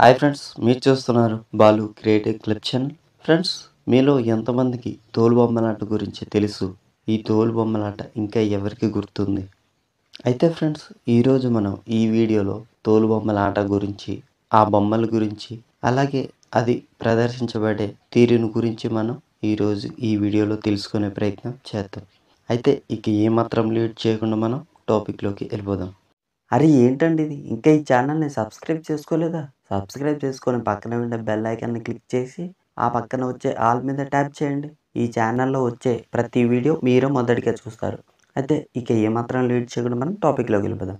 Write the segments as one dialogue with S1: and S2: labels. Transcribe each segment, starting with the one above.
S1: hi friends మీరు చూస్తున్నారు Balu creative clip channel friends మీలో ఎంతమందికి తోలుబొమ్మలాట గురించి తెలుసు ఈ తోలుబొమ్మలాట ఇంకా ఎవరికి గుర్తుంది అయితే ఫ్రెండ్స్ ఈరోజు మనం ఈ వీడియోలో తోలుబొమ్మలాట గురించి ఆ బొమ్మల గురించి అలాగే అది ప్రదర్శించబడే తీరుని గురించి మనం ఈరోజు ఈ వీడియోలో తెలుసుకునే ప్రయత్నం చేద్దాం అయితే ఇక ఏమాత్రం లీడ్ చేయకుండా మనం టాపిక్లోకి వెళ్ళిపోదాం అరే ఏంటండి ఇది ఇంకా ఈ ఛానల్ని సబ్స్క్రైబ్ చేసుకోలేదా సబ్స్క్రైబ్ చేసుకొని పక్కన ఉండే బెల్ ఐకాన్ని క్లిక్ చేసి ఆ పక్కన వచ్చే ఆల్ మీద ట్యాప్ చేయండి ఈ ఛానల్లో వచ్చే ప్రతి వీడియో మీరు మొదటిగా చూస్తారు అయితే ఇక ఏమాత్రం లీడ్ చేయకుండా మనం టాపిక్లోకి వెళ్ళిపోదాం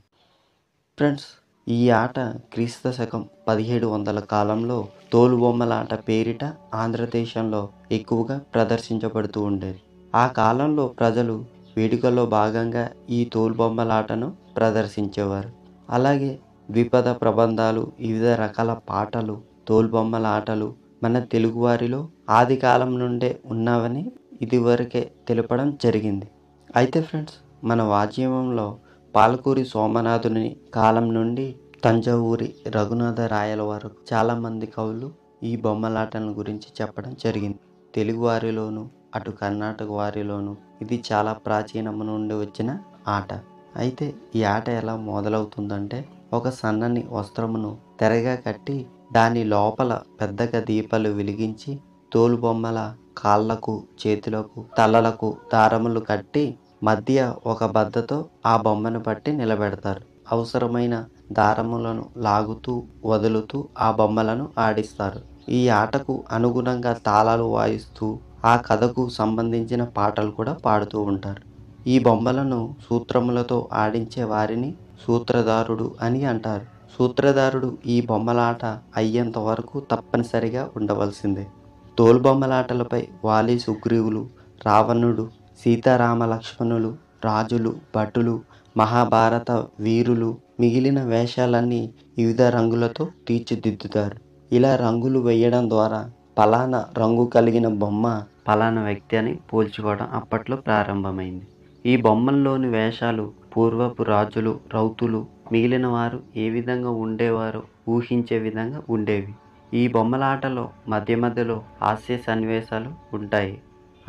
S1: ఫ్రెండ్స్ ఈ ఆట క్రీస్తు శకం పదిహేడు వందల కాలంలో తోలుబొమ్మల ఆట పేరిట ఆంధ్రదేశంలో ఎక్కువగా ప్రదర్శించబడుతూ ఉండేది ఆ కాలంలో ప్రజలు వేడుకలో భాగంగా ఈ తోలుబొమ్మలాటను ప్రదర్శించేవారు అలాగే ద్విపద ప్రబంధాలు వివిధ రకాల పాటలు తోలుబొమ్మలాటలు మన తెలుగువారిలో ఆది కాలం నుండే ఉన్నావని ఇదివరకే తెలపడం జరిగింది అయితే ఫ్రెండ్స్ మన వాజ్యమంలో పాలకూరి సోమనాథుని కాలం నుండి తంజావూరి రఘునాథ రాయల వరకు చాలామంది కవులు ఈ బొమ్మలాటల గురించి చెప్పడం జరిగింది తెలుగువారిలోనూ అటు కర్ణాటక వారిలోను ఇది చాలా ప్రాచీనము నుండి వచ్చిన ఆట అయితే ఈ ఆట ఎలా మొదలవుతుందంటే ఒక సన్నని వస్త్రమును తెరగా కట్టి దాని లోపల పెద్దగా దీపాలు వెలిగించి తోలుబొమ్మల కాళ్ళకు చేతులకు తలలకు దారములు కట్టి మధ్య ఒక బద్దతో ఆ బొమ్మను పట్టి నిలబెడతారు అవసరమైన దారములను లాగుతూ వదులుతూ ఆ బొమ్మలను ఆడిస్తారు ఈ ఆటకు అనుగుణంగా తాళాలు వాయిస్తూ ఆ కథకు సంబంధించిన పాటలు కూడా పాడుతూ ఉంటారు ఈ బొమ్మలను సూత్రములతో ఆడించే వారిని సూత్రధారుడు అని అంటారు సూత్రధారుడు ఈ బొమ్మలాట అయ్యేంత వరకు తప్పనిసరిగా ఉండవలసిందే తోలుబొమ్మలాటలపై వాలి సుగ్రీవులు రావణుడు సీతారామ లక్ష్మణులు రాజులు భటులు మహాభారత వీరులు మిగిలిన వేషాలన్నీ వివిధ రంగులతో తీర్చిదిద్దుతారు ఇలా రంగులు వేయడం ద్వారా పలానా రంగు కలిగిన బొమ్మ పలానా వ్యక్తి అని పోల్చుకోవడం అప్పట్లో ప్రారంభమైంది ఈ బొమ్మల్లోని వేషాలు పూర్వపు రాజులు రౌతులు మిగిలిన వారు ఏ విధంగా ఉండేవారు ఊహించే విధంగా ఉండేవి ఈ బొమ్మలాటలో మధ్య మధ్యలో హాస్య సన్నివేశాలు ఉంటాయి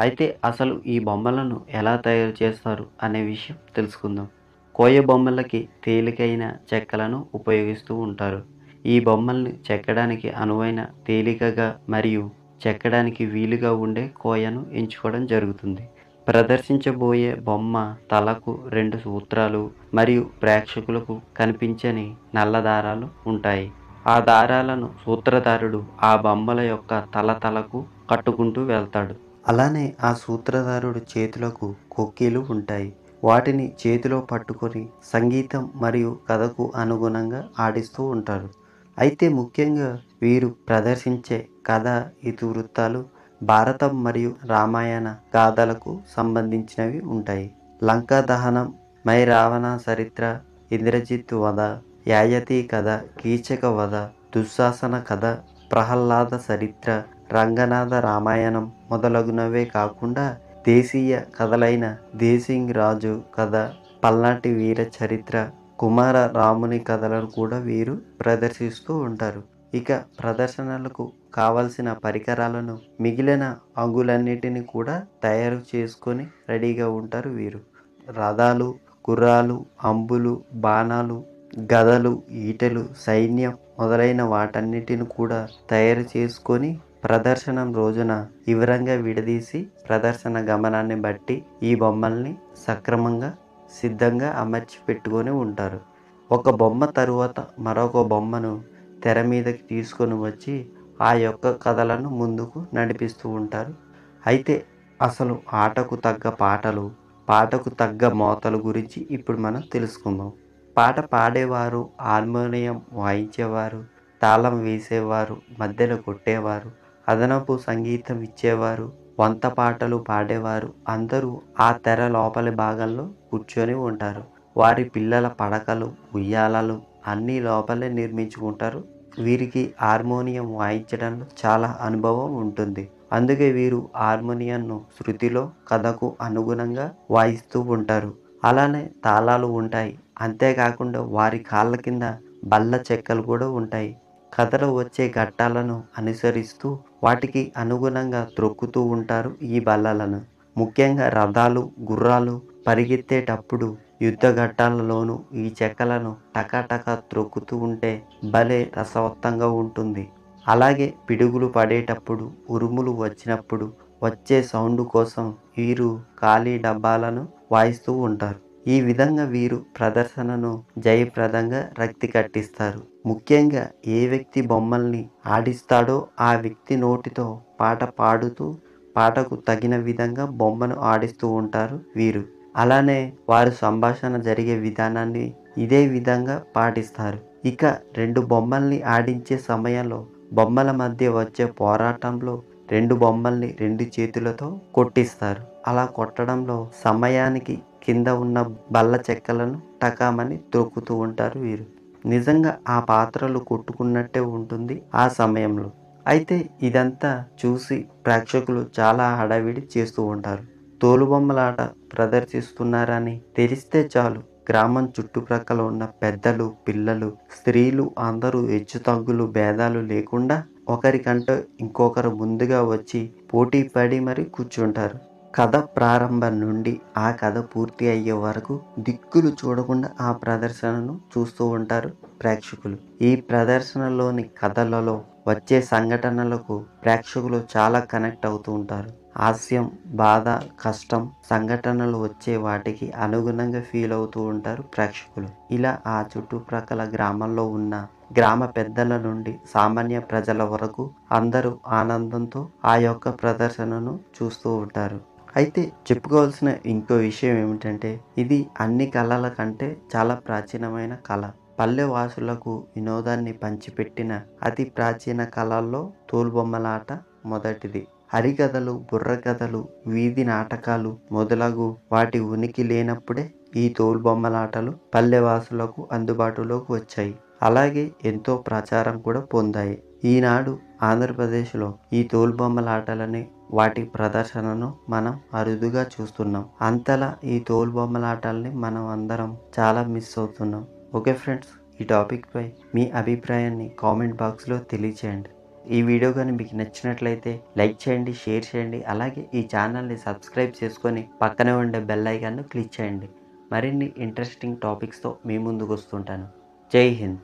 S1: అయితే అసలు ఈ బొమ్మలను ఎలా తయారు చేస్తారు అనే విషయం తెలుసుకుందాం కోయ బొమ్మలకి తేలికైన చెక్కలను ఉపయోగిస్తూ ఉంటారు ఈ బొమ్మల్ని చెక్కడానికి అనువైన తేలికగా మరియు చెక్కడానికి వీలుగా ఉండే కోయను ఎంచుకోవడం జరుగుతుంది ప్రదర్శించబోయే బొమ్మ తలకు రెండు సూత్రాలు మరియు ప్రేక్షకులకు కనిపించని నల్ల దారాలు ఉంటాయి ఆ దారాలను సూత్రధారుడు ఆ బొమ్మల యొక్క తల తలకు కట్టుకుంటూ వెళ్తాడు అలానే ఆ సూత్రధారుడు చేతులకు కొక్కీలు ఉంటాయి వాటిని చేతిలో పట్టుకొని సంగీతం మరియు కథకు అనుగుణంగా ఆడిస్తూ ఉంటారు అయితే ముఖ్యంగా వీరు ప్రదర్శించే కథ ఇతివృత్తాలు భారతం మరియు రామాయణ గాథలకు సంబంధించినవి ఉంటాయి లంకా దహనం మై రావణ చరిత్ర ఇంద్రజిత్ వధ యాయతి కథ కీచక వధ దుశ్శాసన కథ ప్రహ్లాద చరిత్ర రంగనాథ రామాయణం మొదలగునవే కాకుండా దేశీయ కథలైన దేశింగ్ రాజు కథ పల్నాటి వీర చరిత్ర కుమార రాముని కథలను కూడా వీరు ప్రదర్శిస్తూ ఉంటారు ఇక ప్రదర్శనలకు కావలసిన పరికరాలను మిగిలిన అంగులన్నిటిని కూడా తయారు చేసుకొని రెడీగా ఉంటారు వీరు రథాలు గుర్రాలు అంబులు బాణాలు గదలు ఈటలు సైన్యం మొదలైన వాటన్నిటిని కూడా తయారు చేసుకొని ప్రదర్శనం రోజున వివరంగా విడదీసి ప్రదర్శన గమనాన్ని బట్టి ఈ బొమ్మల్ని సక్రమంగా సిద్ధంగా అమర్చి పెట్టుకొని ఉంటారు ఒక బొమ్మ తరువాత మరొక బొమ్మను తెర మీదకి తీసుకొని వచ్చి ఆ యొక్క కథలను ముందుకు నడిపిస్తూ ఉంటారు అయితే అసలు ఆటకు తగ్గ పాటలు పాటకు తగ్గ మోతల గురించి ఇప్పుడు మనం తెలుసుకుందాం పాట పాడేవారు హార్మోనియం వాయించేవారు తాళం వేసేవారు మధ్యలో కొట్టేవారు అదనపు సంగీతం ఇచ్చేవారు వంత పాటలు పాడేవారు అందరూ ఆ తెర లోపలి భాగంలో కూర్చొని ఉంటారు వారి పిల్లల పడకలు ఉయ్యాలలు అన్నీ లోపలే నిర్మించుకుంటారు వీరికి హార్మోనియం వాయించడంలో చాలా అనుభవం ఉంటుంది అందుకే వీరు హార్మోనియంను శృతిలో కథకు అనుగుణంగా వాయిస్తూ ఉంటారు అలానే తాళాలు ఉంటాయి అంతేకాకుండా వారి కాళ్ళ కింద బల్ల చెక్కలు కూడా ఉంటాయి కథలో వచ్చే ఘట్టాలను అనుసరిస్తూ వాటికి అనుగుణంగా త్రొక్కుతూ ఉంటారు ఈ బల్లలను ముఖ్యంగా రథాలు గుర్రాలు పరిగెత్తేటప్పుడు యుద్ధ ఘట్టాలలోనూ ఈ చెక్కలను టకాటకా త్రొక్కుతూ ఉంటే భలే రసవత్తంగా ఉంటుంది అలాగే పిడుగులు పడేటప్పుడు ఉరుములు వచ్చినప్పుడు వచ్చే సౌండ్ కోసం వీరు ఖాళీ డబ్బాలను వాయిస్తూ ఉంటారు ఈ విధంగా వీరు ప్రదర్శనను జయప్రదంగా రక్తి కట్టిస్తారు ముఖ్యంగా ఏ వ్యక్తి బొమ్మల్ని ఆడిస్తాడో ఆ వ్యక్తి నోటితో పాట పాడుతూ పాటకు తగిన విధంగా బొమ్మను ఆడిస్తూ ఉంటారు వీరు అలానే వారు సంభాషణ జరిగే విధానాన్ని ఇదే విధంగా పాటిస్తారు ఇక రెండు బొమ్మల్ని ఆడించే సమయంలో బొమ్మల మధ్య వచ్చే పోరాటంలో రెండు బొమ్మల్ని రెండు చేతులతో కొట్టిస్తారు అలా కొట్టడంలో సమయానికి కింద ఉన్న బల్ల చెక్కలను టకామని తొక్కుతూ ఉంటారు వీరు నిజంగా ఆ పాత్రలు కొట్టుకున్నట్టే ఉంటుంది ఆ సమయంలో అయితే ఇదంతా చూసి ప్రేక్షకులు చాలా హడావిడి చేస్తూ ఉంటారు తోలుబొమ్మలాట ప్రదర్శిస్తున్నారని తెలిస్తే చాలు గ్రామం చుట్టుప్రక్కల ఉన్న పెద్దలు పిల్లలు స్త్రీలు అందరూ హెచ్చుతగ్గులు భేదాలు లేకుండా ఒకరికంటే ఇంకొకరు ముందుగా వచ్చి పోటీ పడి మరి కూర్చుంటారు కథ ప్రారంభం నుండి ఆ కథ పూర్తి అయ్యే వరకు దిక్కులు చూడకుండా ఆ ప్రదర్శనను చూస్తూ ఉంటారు ప్రేక్షకులు ఈ ప్రదర్శనలోని కథలలో వచ్చే సంఘటనలకు ప్రేక్షకులు చాలా కనెక్ట్ అవుతూ ఉంటారు హాస్యం బాధ కష్టం సంఘటనలు వచ్చే వాటికి అనుగుణంగా ఫీల్ అవుతూ ఉంటారు ప్రేక్షకులు ఇలా ఆ చుట్టుప్రక్కల గ్రామంలో ఉన్న గ్రామ పెద్దల నుండి సామాన్య ప్రజల వరకు అందరూ ఆనందంతో ఆ యొక్క ప్రదర్శనను చూస్తూ ఉంటారు అయితే చెప్పుకోవాల్సిన ఇంకో విషయం ఏమిటంటే ఇది అన్ని కళల కంటే చాలా ప్రాచీనమైన కళ పల్లె వాసులకు వినోదాన్ని పంచిపెట్టిన అతి ప్రాచీన కళల్లో తోలుబొమ్మలాట మొదటిది హరికథలు బుర్రకథలు వీధి నాటకాలు మొదలగు వాటి ఉనికి లేనప్పుడే ఈ తోలుబొమ్మలాటలు పల్లెవాసులకు అందుబాటులోకి వచ్చాయి అలాగే ఎంతో ప్రచారం కూడా పొందాయి ఈనాడు ఆంధ్రప్రదేశ్లో ఈ తోలుబొమ్మలాటలని వాటి ప్రదర్శనను మనం అరుదుగా చూస్తున్నాం అంతలా ఈ తోలుబొమ్మలాటల్ని మనం అందరం చాలా మిస్ అవుతున్నాం ఓకే ఫ్రెండ్స్ ఈ టాపిక్పై మీ అభిప్రాయాన్ని కామెంట్ బాక్స్లో తెలియచేయండి ఈ వీడియో కానీ మీకు నచ్చినట్లయితే లైక్ చేయండి షేర్ చేయండి అలాగే ఈ ఛానల్ని సబ్స్క్రైబ్ చేసుకొని పక్కనే ఉండే బెల్ ఐకాన్ను క్లిక్ చేయండి మరిన్ని ఇంట్రెస్టింగ్ టాపిక్స్తో మీ ముందుకు వస్తుంటాను జై హింద్